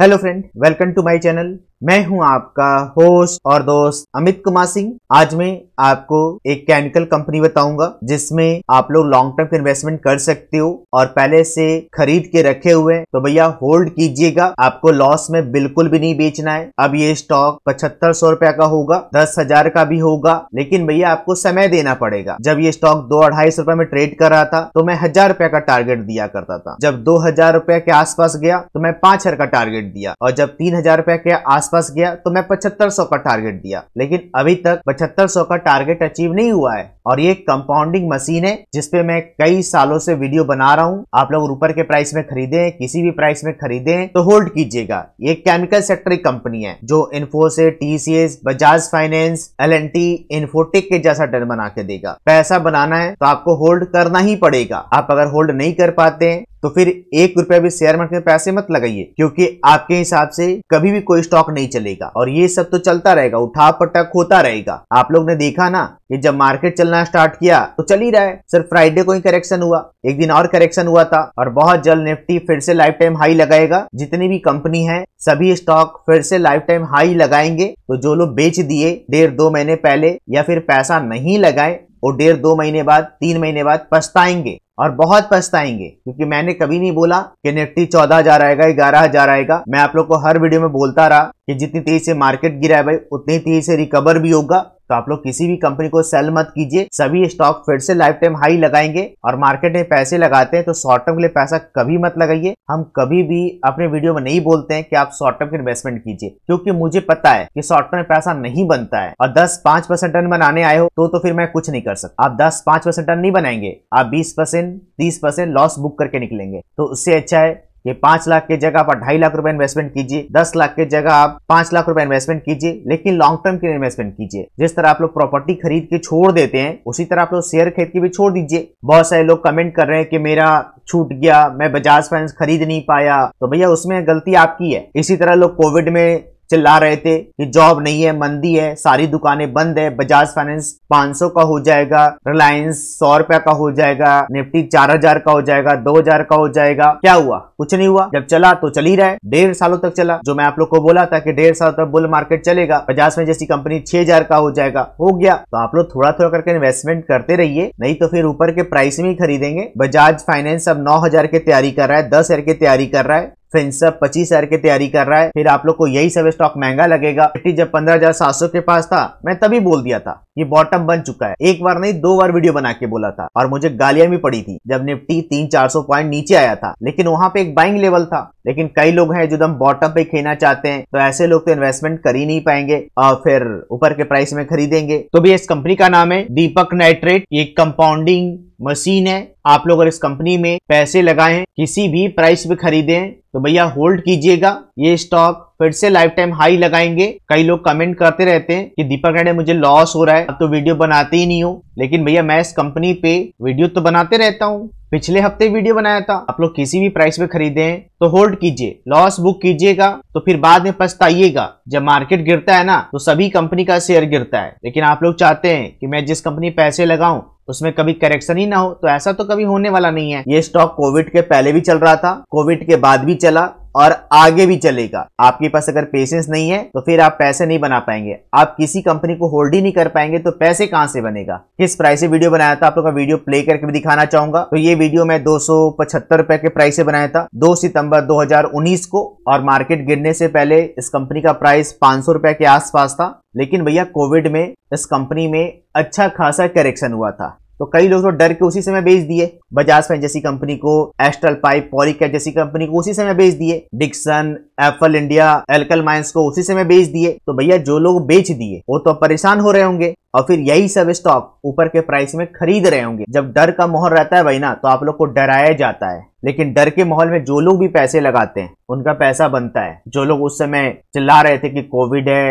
Hello friend, welcome to my channel. मैं हूं आपका होस्ट और दोस्त अमित कुमार सिंह आज मैं आपको एक केमिकल कंपनी बताऊंगा जिसमें आप लोग लॉन्ग टर्म इन्वेस्टमेंट कर सकते हो और पहले से खरीद के रखे हुए तो भैया होल्ड कीजिएगा आपको लॉस में बिल्कुल भी नहीं बेचना है अब ये स्टॉक पचहत्तर सौ रुपया का होगा दस हजार का भी होगा लेकिन भैया आपको समय देना पड़ेगा जब ये स्टॉक दो अढ़ाई सौ रुपए में ट्रेड कर रहा था तो मैं हजार रुपया का टारगेट दिया करता था जब दो हजार रुपया के आसपास गया तो मैं पांच हजार का टारगेट दिया और जब तीन हजार रुपया के आस आसपास गया तो मैं 7500 का टारगेट दिया लेकिन अभी तक 7500 का टारगेट अचीव नहीं हुआ है और ये कंपाउंडिंग मशीन है जिसपे मैं कई सालों से वीडियो बना रहा हूँ आप लोग ऊपर के प्राइस में खरीदे किसी भी प्राइस में खरीदे तो होल्ड कीजिएगा ये केमिकल सेक्टर की कंपनी है जो Infosys TCS Bajaj finance L N T Infotech के जैसा डर बना के देगा पैसा बनाना है तो आपको होल्ड करना ही पड़ेगा आप अगर होल्ड नहीं कर पाते तो फिर एक रुपया भी शेयर मार्केट में पैसे मत लगाइए क्योंकि आपके हिसाब से कभी भी कोई स्टॉक नहीं चलेगा और ये सब तो चलता रहेगा उठा पटक होता रहेगा आप लोग ने देखा ना कि जब मार्केट चलना स्टार्ट किया तो चल ही रहा है सिर्फ फ्राइडे को ही करेक्शन हुआ एक दिन और करेक्शन हुआ था और बहुत जल्द निफ्टी फिर से लाइफ टाइम हाई लगाएगा जितनी भी कंपनी है सभी स्टॉक फिर से लाइफ टाइम हाई लगाएंगे तो जो लोग बेच दिए डेढ़ दो महीने पहले या फिर पैसा नहीं लगाए वो डेढ़ दो महीने बाद तीन महीने बाद पछताएंगे और बहुत पछताएंगे क्योंकि मैंने कभी नहीं बोला कि निफ्टी चौदह हजार आएगा ग्यारह हजार आएगा मैं आप लोग को हर वीडियो में बोलता रहा कि जितनी तेजी से मार्केट गिरा है भाई उतनी तेजी से रिकवर भी होगा तो आप लोग किसी भी कंपनी को सेल मत कीजिए सभी स्टॉक फिर से लाइफ टाइम हाई लगाएंगे और मार्केट में पैसे लगाते हैं तो शॉर्ट टर्म के लिए पैसा कभी मत लगाइए हम कभी भी अपने वीडियो में नहीं बोलते हैं कि आप शॉर्ट टर्म की इन्वेस्टमेंट कीजिए क्योंकि मुझे पता है कि शॉर्ट टर्म में पैसा नहीं बनता है और दस पांच परसेंट टर्न बनाने आए हो तो, तो फिर मैं कुछ नहीं कर सकता आप दस पांच परसेंट टर्न नहीं बनाएंगे आप बीस परसेंट तीस परसेंट लॉस बुक करके निकलेंगे तो उससे अच्छा है कि पांच लाख की जगह आप ढाई लाख रुपए इन्वेस्टमेंट कीजिए दस लाख की जगह आप पांच लाख रुपए इन्वेस्टमेंट कीजिए लेकिन लॉन्ग टर्म लिए इन्वेस्टमेंट कीजिए जिस तरह आप लोग प्रॉपर्टी खरीद के छोड़ देते हैं उसी तरह आप लोग शेयर खरीद के भी छोड़ दीजिए बहुत सारे लोग कमेंट कर रहे हैं कि मेरा छूट गया मैं बजाज फाइनेंस खरीद नहीं पाया तो भैया उसमें गलती आपकी है इसी तरह लोग कोविड में चिल्ला रहे थे कि जॉब नहीं है मंदी है सारी दुकानें बंद है बजाज फाइनेंस 500 का हो जाएगा रिलायंस सौ रुपया का हो जाएगा निफ्टी 4000 का हो जाएगा 2000 का हो जाएगा क्या हुआ कुछ नहीं हुआ जब चला तो चल ही रहा है डेढ़ सालों तक चला जो मैं आप लोग को बोला था कि डेढ़ साल तक बुल मार्केट चलेगा बजाज में जैसी कंपनी छह का हो जाएगा हो गया तो आप लोग थोड़ा थोड़ा करके इन्वेस्टमेंट करते रहिए नहीं तो फिर ऊपर के प्राइस में ही खरीदेंगे बजाज फाइनेंस अब नौ हजार की तैयारी कर रहा है दस हजार की तैयारी कर रहा है फिनसअप सब पच्चीस हजार की तैयारी कर रहा है फिर आप लोग को यही सब स्टॉक महंगा लगेगा निफ्टी जब पंद्रह हजार सात सौ के पास था मैं तभी बोल दिया था ये बॉटम बन चुका है एक बार नहीं दो बार वीडियो बना के बोला था और मुझे गालियां भी पड़ी थी जब निफ्टी तीन चार सौ पॉइंट नीचे आया था लेकिन वहां पे एक बाइंग लेवल था लेकिन कई लोग हैं जो दम बॉटम पे खेलना चाहते हैं तो ऐसे लोग तो इन्वेस्टमेंट कर ही नहीं पाएंगे और फिर ऊपर के प्राइस में खरीदेंगे तो भी इस कंपनी का नाम है दीपक नाइट्रेट ये कंपाउंडिंग मशीन है आप लोग अगर इस कंपनी में पैसे लगाए किसी भी प्राइस पे खरीदें तो भैया होल्ड कीजिएगा ये स्टॉक फिर से लाइफ टाइम हाई लगाएंगे कई लोग कमेंट करते रहते हैं कि दीपक नाइडे मुझे लॉस हो रहा है अब तो वीडियो बनाते ही नहीं हो लेकिन भैया मैं इस कंपनी पे वीडियो तो बनाते रहता हूँ पिछले हफ्ते वीडियो बनाया था आप लोग किसी भी प्राइस पे खरीदे हैं तो होल्ड कीजिए लॉस बुक कीजिएगा तो फिर बाद में पछताइएगा जब मार्केट गिरता है ना तो सभी कंपनी का शेयर गिरता है लेकिन आप लोग चाहते हैं कि मैं जिस कंपनी पैसे लगाऊं उसमें कभी करेक्शन ही ना हो तो ऐसा तो कभी होने वाला नहीं है ये स्टॉक कोविड के पहले भी चल रहा था कोविड के बाद भी चला और आगे भी चलेगा आपके पास अगर पेशेंस नहीं है तो फिर आप पैसे नहीं बना पाएंगे आप किसी कंपनी को होल्ड ही नहीं कर पाएंगे तो पैसे कहां से बनेगा किस प्राइस से वीडियो बनाया था आप लोग का वीडियो प्ले करके भी दिखाना चाहूंगा तो ये वीडियो मैं दो रुपए के प्राइस से बनाया था दो सितंबर 2019 को और मार्केट गिरने से पहले इस कंपनी का प्राइस पांच रुपए के आसपास था लेकिन भैया कोविड में इस कंपनी में अच्छा खासा करेक्शन हुआ था तो कई लोग तो डर के उसी समय बेच दिए बजाज फैन जैसी कंपनी को एस्ट्रल पाइप पॉलीकैट जैसी कंपनी को उसी समय बेच दिए Dixon Apple India Alkyl amines को उसी समय बेच दिए तो भैया जो लोग बेच दिए वो तो परेशान हो रहे होंगे और फिर यही सब स्टॉक ऊपर के प्राइस में खरीद रहे होंगे जब डर का माहौल रहता है भाई ना तो आप लोग को डराया जाता है लेकिन डर के माहौल में जो लोग भी पैसे लगाते हैं उनका पैसा बनता है जो लोग उस समय चिल्ला रहे थे कि कोविड है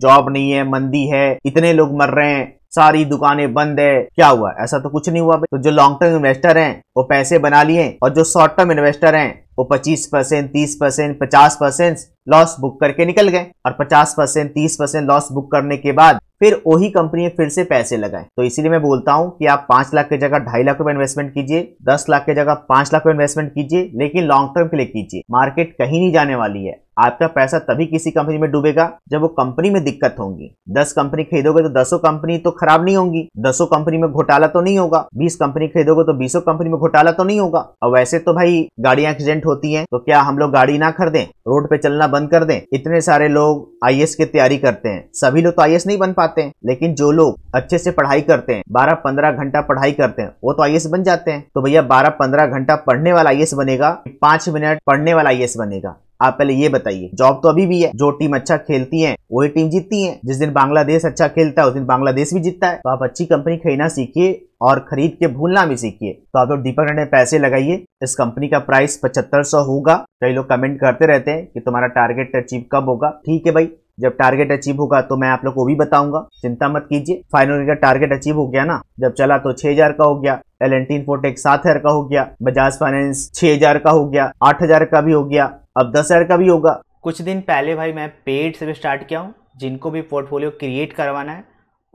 जॉब नहीं है मंदी है इतने लोग मर रहे हैं सारी दुकानें बंद है क्या हुआ ऐसा तो कुछ नहीं हुआ तो जो लॉन्ग टर्म इन्वेस्टर हैं वो पैसे बना लिए और जो शॉर्ट टर्म इन्वेस्टर हैं वो 25 परसेंट तीस परसेंट पचास परसेंट लॉस बुक करके निकल गए और 50 परसेंट तीस परसेंट लॉस बुक करने के बाद फिर वही कंपनी फिर से पैसे लगाए तो इसलिए मैं बोलता हूँ कि आप पांच लाख की जगह ढाई लाख रुपए इन्वेस्टमेंट कीजिए दस लाख की जगह पांच लाख रुपए इन्वेस्टमेंट कीजिए लेकिन लॉन्ग टर्म के लिए कीजिए मार्केट कहीं नहीं जाने वाली है आपका पैसा तभी किसी कंपनी में डूबेगा जब वो कंपनी में दिक्कत होंगी दस कंपनी खरीदोगे तो दसों कंपनी तो खराब नहीं होंगी दसों कंपनी में घोटाला तो नहीं होगा बीस कंपनी खरीदोगे तो बीसों कंपनी में घोटाला तो नहीं होगा और वैसे तो भाई गाड़ियां एक्सीडेंट होती है तो क्या हम लोग गाड़ी ना खरीदे रोड पे चलना बंद कर दें इतने सारे लोग आई की तैयारी करते हैं सभी लोग तो आई नहीं बन पाते हैं लेकिन जो लोग अच्छे से पढ़ाई करते हैं बारह पंद्रह घंटा पढ़ाई करते हैं वो तो आई बन जाते हैं तो भैया बारह पंद्रह घंटा पढ़ने वाला आई बनेगा पांच मिनट पढ़ने वाला आई बनेगा आप पहले ये बताइए जॉब तो अभी भी है जो टीम अच्छा खेलती है वही टीम जीतती है जिस दिन बांग्लादेश अच्छा खेलता है उस दिन बांग्लादेश भी जीतता है तो आप अच्छी कंपनी खरीदना सीखिए और खरीद के भूलना भी सीखिए तो आप लोग दीपक ने पैसे लगाइए इस कंपनी का प्राइस पचहत्तर सौ होगा कई लोग कमेंट करते रहते हैं कि तुम्हारा टारगेट अचीव कब होगा ठीक है भाई जब टारगेट अचीव होगा तो मैं आप लोग को भी बताऊंगा चिंता मत कीजिए फाइनल का टारगेट अचीव हो गया ना जब चला तो 6000 हजार का हो गया एल एन टीन सात हजार का हो गया बजाज फाइनेंस छह हजार का हो गया आठ हजार का भी हो गया अब दस हज़ार का भी होगा कुछ दिन पहले भाई मैं पेड से भी स्टार्ट किया हूँ जिनको भी पोर्टफोलियो क्रिएट करवाना है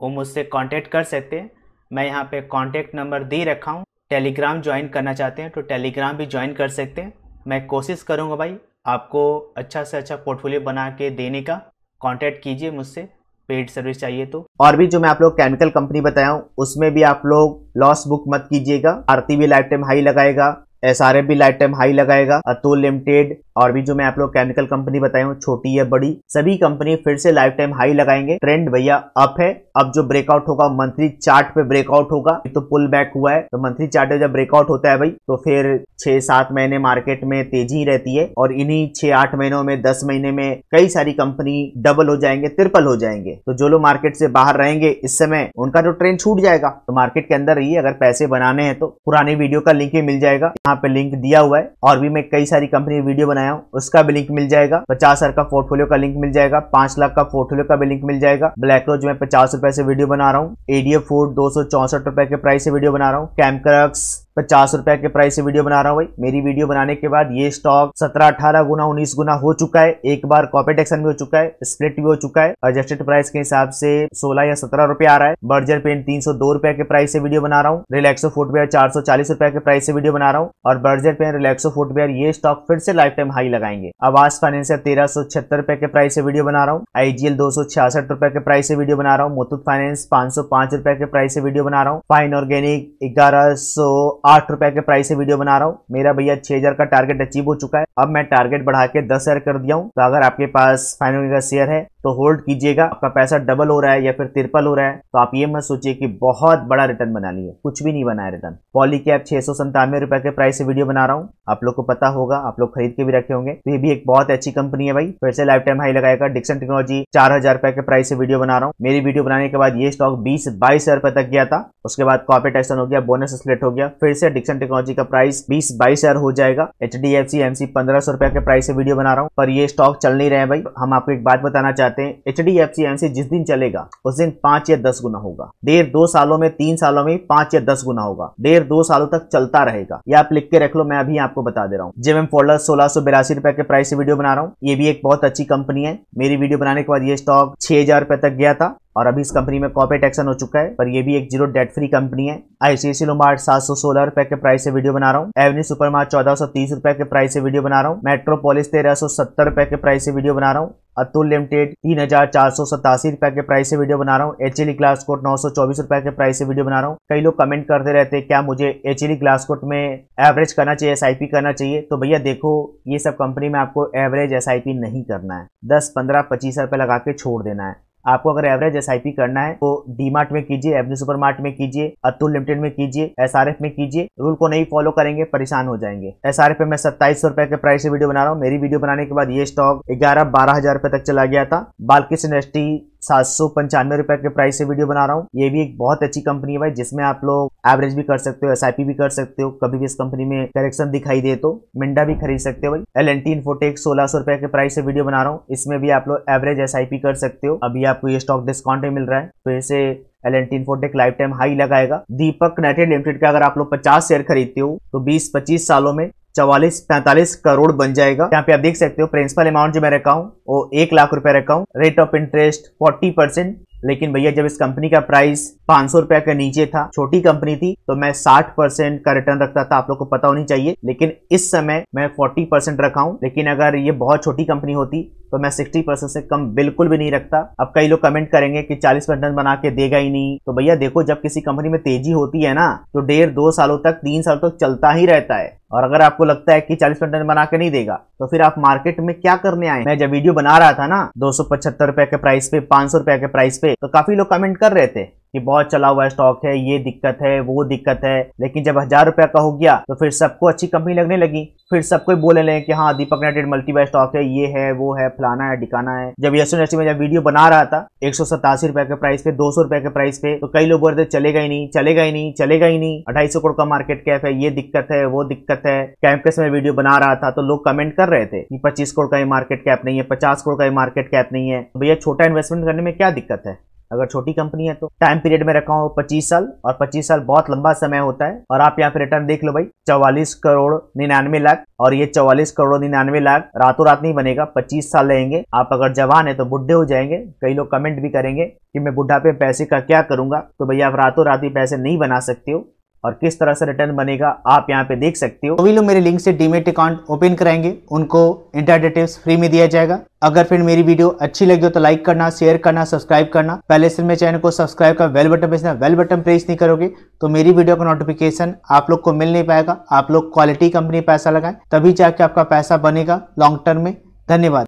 वो मुझसे कांटेक्ट कर सकते हैं मैं यहाँ पे कांटेक्ट नंबर दे रखा हूँ टेलीग्राम ज्वाइन करना चाहते हैं तो टेलीग्राम भी ज्वाइन कर सकते हैं मैं कोशिश करूँगा भाई आपको अच्छा से अच्छा पोर्टफोलियो बना के देने का कॉन्टेक्ट कीजिए मुझसे पेड सर्विस चाहिए तो और भी जो मैं आप लोग केमिकल कंपनी बताया हूँ उसमें भी आप लोग लॉस बुक मत कीजिएगा आरती भी लाइफ टाइम हाई लगाएगा एस आर एफ भी लाइफ टाइम हाई लगाएगा अतुल लिमिटेड और भी जो मैं आप लोग केमिकल कंपनी बताई हूँ छोटी या बड़ी सभी कंपनी फिर से लाइफ टाइम हाई लगाएंगे ट्रेंड भैया अप है अब जो ब्रेकआउट होगा मंथली चार्ट पे ब्रेकआउट होगा तो पुल बैक हुआ है तो मंथली चार्ट जब ब्रेकआउट होता है भाई तो फिर छह सात महीने मार्केट में तेजी रहती है और इन्हीं छह आठ महीनों में दस महीने में कई सारी कंपनी डबल हो जाएंगे ट्रिपल हो जाएंगे तो जो लोग मार्केट से बाहर रहेंगे इस समय उनका जो तो ट्रेंड छूट जाएगा तो मार्केट के अंदर रहिए अगर पैसे बनाने हैं तो पुराने वीडियो का लिंक ही मिल जाएगा यहाँ पे लिंक दिया हुआ है और भी मैं कई सारी कंपनी वीडियो बनाया हूँ उसका भी लिंक मिल जाएगा पचास हजार का पोर्टफोलियो का लिंक मिल जाएगा पांच लाख का पोर्टफोलियो का भी लिंक मिल जाएगा ब्लैक रोज में पचास रुपए से वीडियो बना रहा हूँ एडीएफ फोर दो सौ चौसठ रुपए के प्राइस से वीडियो बना रहा हूँ कैमक्रक्स पचास रुपए के प्राइस से वीडियो बना रहा हूँ भाई मेरी वीडियो बनाने के बाद ये स्टॉक सत्रह अठारह गुना उन्नीस गुना हो चुका है एक बार कॉपेट एक्शन भी हो चुका है स्प्लिट भी हो चुका है एडजस्टेड प्राइस के हिसाब से सोलह या सत्रह रुपए आ रहा है बर्जर पेन तीन सौ दो रुपए के प्राइस से वीडियो बना रहा हूँ रिलेक्सो फुटवेयर चार सौ चालीस रुपए के प्राइस से वीडियो बना रहा हूँ और बर्जर पेन रिलैक्सो फुटवेयर ये स्टॉक फिर से लाइफ टाइम हाई लगाएंगे आवास फाइनेंस तेरह सौ छहत्तर रुपए के प्राइस से वीडियो बना रहा हूँ आईजीएल दो सौ छियासठ रुपए के प्राइस से वीडियो बना रहा हूँ मुथुत फाइनेंस पांच सौ पांच रुपए के प्राइस से वीडियो बना रहा हूँ फाइन ऑर्गेनिक ग्यारह सौ आठ रुपए के प्राइस से वीडियो बना रहा हूँ मेरा भैया छह हजार का टारगेट अचीव हो चुका है अब मैं टारगेट बढ़ा के दस हजार कर दिया हूँ तो अगर आपके पास फाइन का शेयर है तो होल्ड कीजिएगा आपका पैसा डबल हो रहा है या फिर तिरपल हो रहा है तो आप ये मत सोचिए कि बहुत बड़ा रिटर्न बना लिए कुछ भी नहीं बनाया रिटर्न पॉली कैप छह सौ संतानवे रुपए के प्राइस से वीडियो बना रहा हूँ आप लोग को पता होगा आप लोग खरीद के भी रखे होंगे तो ये भी एक बहुत अच्छी कंपनी है भाई फिर से लाइफ टाइम हाई लगाएगा डिक्सन टेक्नोलॉजी चार हजार रुपए के प्राइस से वीडियो बना रहा हूँ मेरी वीडियो बनाने के बाद ये स्टॉक बीस बाईस हजार रुपए तक गया था उसके बाद कॉपी एक्शन हो गया बोनस स्लेट हो गया फिर से डिक्सन टेक्नोलॉजी का प्राइस बीस बाईस हजार हो जाएगा H D F C MC पंद्रह सौ रुपए के प्राइस से वीडियो बना रहा हूँ पर ये स्टॉक चल नहीं रहे भाई हम आपको एक बात बताना चाहते कहते हैं H D F C C जिस दिन चलेगा उस दिन पांच या दस गुना होगा देर दो सालों में तीन सालों में पांच या दस गुना होगा देर दो सालों तक चलता रहेगा ये आप लिख के रख लो मैं अभी आपको बता दे रहा हूँ जेम फोल्डर सोलह सौ बिरासी रुपए के प्राइस से वीडियो बना रहा हूँ ये भी एक बहुत अच्छी कंपनी है मेरी वीडियो बनाने के बाद ये स्टॉक छह हजार रुपए तक गया था और अभी इस कंपनी में कॉपेट एक्शन हो चुका है पर ये भी एक zero debt free company ICICI आईसीआईसी लोमार्ट सात सौ सोलह रुपए के प्राइस से वीडियो बना रहा हूँ एवनी सुपर मार्ट चौदह सौ तीस रुपए के प्राइस से वीडियो बना रहा हूँ मेट्रोपोलिस तेरह सौ सत्तर रुपए के प्राइस से वीडियो बना रहा हूँ अतुल लिमिटेड तीन हजार चार सौ सतासी रुपए के प्राइस से वीडियो बना रहा हूँ एच एल ग्लास कोट नौ सौ चौबीस रुपए के प्राइस से वीडियो बना रहा हूँ कई लोग कमेंट करते रहते हैं क्या मुझे एच एल ग्लास कोट में एवरेज करना चाहिए एस आई पी करना चाहिए तो भैया देखो ये सब कंपनी में आपको एवरेज एस आई पी नहीं करना है दस पंद्रह पच्चीस रुपए लगा के छोड़ देना है आपको अगर एवरेज एस करना है तो डीमार्ट में कीजिए सुपर सुपरमार्ट में कीजिए अतुल लिमिटेड में कीजिए एस में कीजिए रूल को नहीं फॉलो करेंगे परेशान हो जाएंगे एस में सत्ताईस सौ के प्राइस से वीडियो बना रहा हूँ मेरी वीडियो बनाने के बाद ये स्टॉक ग्यारह बारह हजार रुपए तक चला गया था बालकिस इंडस्ट्री सात सौ पंचानवे रुपए के प्राइस से वीडियो बना रहा हूँ ये भी एक बहुत अच्छी कंपनी है भाई जिसमें आप लोग एवरेज भी कर सकते हो एस भी कर सकते हो कभी भी इस कंपनी में करेक्शन दिखाई दे तो मिंडा भी खरीद सकते हो भाई एल एन टी इन्फोटेक सोलह सौ रुपए के प्राइस से वीडियो बना रहा हूँ इसमें भी आप लोग एवरेज एस कर सकते हो अभी आपको ये स्टॉक डिस्काउंट में मिल रहा है तो इसे L N T Infotech lifetime high लगाएगा दीपक नेटेड लिमिटेड का अगर आप लोग पचास शेयर खरीदते हो तो बीस पच्चीस सालों में चौवालीस पैंतालीस करोड़ बन जाएगा यहाँ पे आप देख सकते हो प्रिंसिपल अमाउंट जो मैं रखा हूँ वो एक लाख रुपए रखा हूँ rate of interest forty percent लेकिन भैया जब इस कंपनी का प्राइस पांच सौ रुपया के नीचे था छोटी कंपनी थी तो मैं साठ परसेंट का रिटर्न रखता था आप लोग को पता होनी चाहिए लेकिन इस समय मैं फोर्टी परसेंट रखा हूँ लेकिन अगर ये बहुत छोटी कंपनी होती तो मैं 60 परसेंट से कम बिल्कुल भी नहीं रखता अब कई लोग कमेंट करेंगे कि 40 परसेंट बना के देगा ही नहीं तो भैया देखो जब किसी कंपनी में तेजी होती है ना तो डेढ़ दो सालों तक तीन साल तक चलता ही रहता है और अगर आपको लगता है कि 40 कंटेंट बना के नहीं देगा तो फिर आप मार्केट में क्या करने आए मैं जब वीडियो बना रहा था ना दो सौ पचहत्तर रुपए के प्राइस पे पांच सौ रुपए के प्राइस पे तो काफी लोग कमेंट कर रहे थे कि बहुत चला हुआ स्टॉक है ये दिक्कत है वो दिक्कत है लेकिन जब हजार रुपये का हो गया तो फिर सबको अच्छी कंपनी लगने लगी फिर सबको बोले लें कि हाँ दीपक नाइटेड मल्टीबाय स्टॉक है ये है वो है फलाना है डिकाना है जब यशो में जब वीडियो बना रहा था एक सौ रुपए के प्राइस पे दो सौ रुपए के प्राइस पे तो कई लोग बोल रहे थे चलेगा नहीं चले गए नहीं चले ही नहीं अढ़ाई सौ करोड़ का मार्केट कैप है ये दिक्कत है वो दिक्कत है कैंप के समय वीडियो बना रहा था तो लोग कमेंट कर रहे थे कि पच्चीस करोड़ का ये मार्केट कैप नहीं है पचास करोड़ का ये मार्केट कैप नहीं है भैया छोटा इन्वेस्टमेंट करने में क्या दिक्कत है अगर छोटी कंपनी है तो टाइम पीरियड में रखा हो 25 साल और 25 साल बहुत लंबा समय होता है और आप यहाँ पे रिटर्न देख लो भाई 44 करोड़ निन्यानवे लाख और ये 44 करोड़ निन्यानवे लाख रातों रात नहीं बनेगा 25 साल रहेंगे आप अगर जवान है तो बुढ़े हो जाएंगे कई लोग कमेंट भी करेंगे कि मैं बुढ़ापे पैसे का क्या करूंगा तो भैया आप रातों रात ही पैसे नहीं बना सकते हो और किस तरह से रिटर्न बनेगा आप यहाँ पे देख सकते हो सभी लोग मेरे लिंक से डीमेट अकाउंट ओपन कराएंगे उनको इंटर टिप्स फ्री में दिया जाएगा अगर फिर मेरी वीडियो अच्छी लगी हो तो लाइक करना शेयर करना सब्सक्राइब करना पहले से मेरे चैनल को सब्सक्राइब कर bell button press bell button press नहीं करोगे तो मेरी वीडियो का नोटिफिकेशन आप लोग को मिल नहीं पाएगा आप लोग क्वालिटी कंपनी पैसा लगाए तभी जाके आपका पैसा बनेगा लॉन्ग टर्म में धन्यवाद